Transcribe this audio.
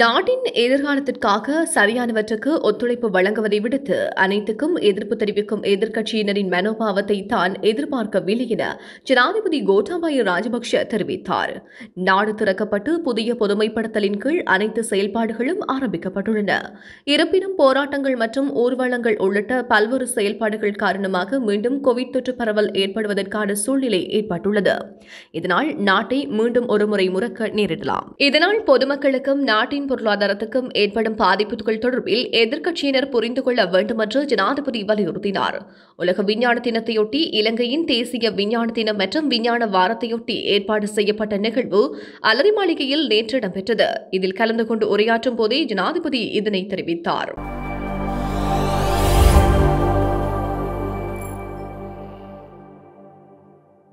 நாட்டின் எதிர்காலத்திற்காக சரியானவற்றுக்கு ஒத்துழைப்பு வழங்குவதை விடுத்து அனைத்துக்கும் எதிர்ப்பு தெரிவிக்கும் எதிர்க்கட்சியினரின் மனோபாவத்தை தான் எதிர்பார்க்கவில்லை என ஜனாதிபதி கோட்டாபாய ராஜபக்ஷ தெரிவித்தார் நாடு திறக்கப்பட்டு புதிய பொதுமைப்படுத்தலின் கீழ் அனைத்து செயல்பாடுகளும் ஆரம்பிக்கப்பட்டுள்ளன இருப்பினும் போராட்டங்கள் மற்றும் ஊர்வலங்கள் உள்ளிட்ட பல்வேறு செயல்பாடுகள் காரணமாக மீண்டும் கோவிட் தொற்று பரவல் ஏற்படுவதற்கான சூழ்நிலை ஏற்பட்டுள்ளது இதனால் நாட்டை மீண்டும் ஒருமுறை முறக்க நேரிடலாம் இதனால் பொதுமக்களுக்கும் நாட்டு நாட்டின் பொருளாதாரத்துக்கும் ஏற்படும் பாதிப்புகள் தொடர்பில் எதிர்க்கட்சியினர் புரிந்து கொள்ள வேண்டும் என்று ஜனாதிபதி வலியுறுத்தினார் உலக விஞ்ஞான தினத்தையொட்டி இலங்கையின் தேசிய விஞ்ஞான தினம் மற்றும் விஞ்ஞான வாரத்தையொட்டி ஏற்பாடு செய்யப்பட்ட நிகழ்வு அலரி மாளிகையில் நேற்று இடம்பெற்றது இதில் கலந்து கொண்டு உரையாற்றும் போதே ஜனாதிபதி இதனை தெரிவித்தார்